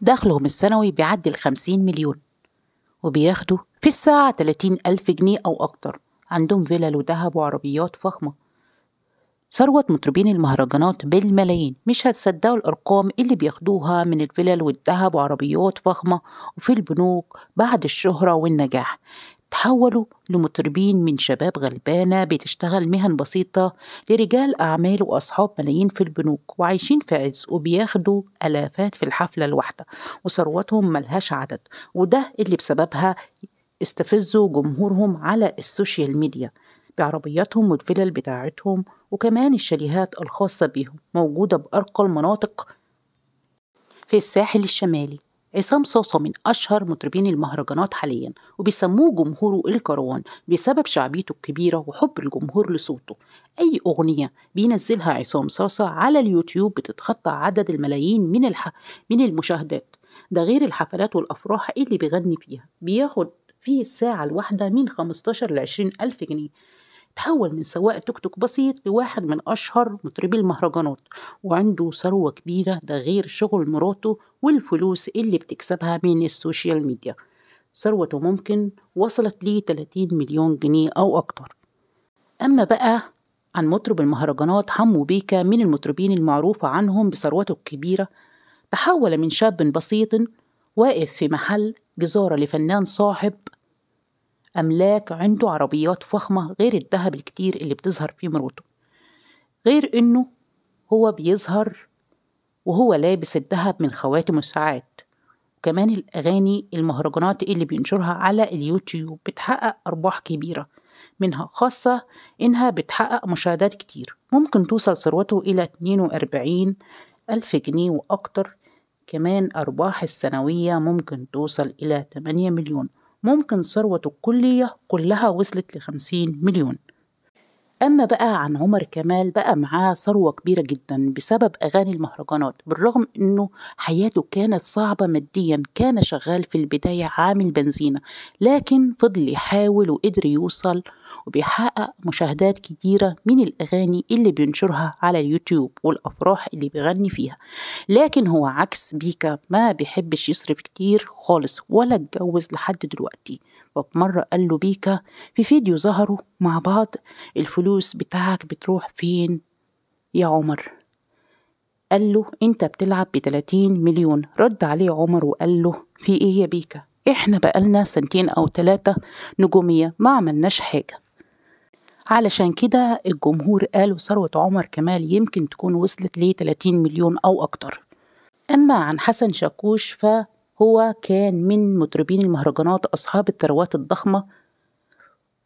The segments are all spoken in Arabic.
دخلهم السنوي بيعدي الخمسين مليون وبياخدوا في الساعة تلاتين ألف جنيه أو أكتر عندهم فيلل وذهب وعربيات فخمة ثروة مطربين المهرجانات بالملايين مش هتصدقوا الأرقام اللي بياخدوها من الفلل والذهب وعربيات فخمة وفي البنوك بعد الشهرة والنجاح تحولوا لمطربين من شباب غلبانة بتشتغل مهن بسيطة لرجال أعمال وأصحاب ملايين في البنوك وعايشين في عز وبياخدوا ألافات في الحفلة الواحدة وثروتهم ملهاش عدد وده اللي بسببها استفزوا جمهورهم على السوشيال ميديا بعربياتهم والفلل بتاعتهم وكمان الشاليهات الخاصة بيهم موجودة بأرقى المناطق في الساحل الشمالي عصام صوصة من أشهر مطربين المهرجانات حاليا وبيسموه جمهوره الكروان بسبب شعبيته الكبيرة وحب الجمهور لصوته أي أغنية بينزلها عصام صوصة على اليوتيوب بتتخطى عدد الملايين من, الح... من المشاهدات ده غير الحفلات والأفراح اللي بيغني فيها بياخد في الساعة الواحدة من 15 ل 20 ألف جنيه تحول من سواق توك توك بسيط لواحد من أشهر مطربي المهرجانات وعنده ثروة كبيرة ده غير شغل مراته والفلوس اللي بتكسبها من السوشيال ميديا ثروته ممكن وصلت لي 30 مليون جنيه أو أكتر أما بقى عن مطرب المهرجانات حمو بيكا من المطربين المعروفة عنهم بثروته الكبيرة تحول من شاب بسيط واقف في محل جزارة لفنان صاحب أملاك عنده عربيات فخمة غير الذهب الكتير اللي بتظهر في مراته غير إنه هو بيظهر وهو لابس الذهب من خواتم الساعات وكمان الأغاني المهرجانات اللي بينشرها على اليوتيوب بتحقق أرباح كبيرة منها خاصة إنها بتحقق مشاهدات كتير ممكن توصل ثروته إلى 42 ألف جنيه وأكتر كمان أرباح السنوية ممكن توصل إلى 8 مليون ممكن ثروته الكلية كلها وصلت لخمسين مليون أما بقى عن عمر كمال بقى معاه ثروة كبيرة جدا بسبب أغاني المهرجانات بالرغم أنه حياته كانت صعبة ماديا كان شغال في البداية عامل بنزينة لكن فضل يحاول وقدر يوصل وبيحقق مشاهدات كتيرة من الأغاني اللي بينشرها على اليوتيوب والأفراح اللي بيغني فيها لكن هو عكس بيكا ما بيحبش يصرف كتير خالص ولا اتجوز لحد دلوقتي فبمرة قال له بيكا في فيديو ظهره مع بعض الفلوس بتاعك بتروح فين يا عمر قال له انت بتلعب بتلاتين مليون رد عليه عمر وقال له في ايه يا بيكا احنا بقالنا سنتين او تلاتة نجومية ما عملناش حاجة علشان كده الجمهور قالوا ثروة عمر كمال يمكن تكون وصلت ليه 30 مليون أو أكتر أما عن حسن شاكوش فهو كان من مطربين المهرجانات أصحاب الثروات الضخمة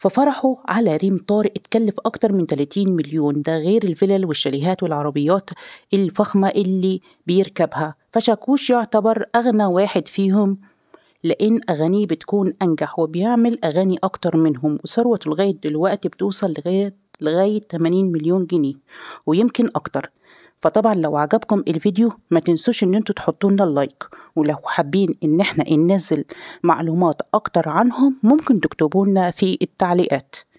ففرحه على ريم طارق اتكلف أكتر من 30 مليون ده غير الفلل والشاليهات والعربيات الفخمة اللي بيركبها فشاكوش يعتبر أغنى واحد فيهم لأن أغانيه بتكون أنجح وبيعمل أغاني أكتر منهم وثروته لغاية دلوقتي بتوصل لغاية لغاية 80 مليون جنيه ويمكن أكتر فطبعا لو عجبكم الفيديو ما تنسوش ان انتوا تحطوا لنا اللايك ولو حابين ان احنا ننزل معلومات اكتر عنهم ممكن تكتبوا لنا في التعليقات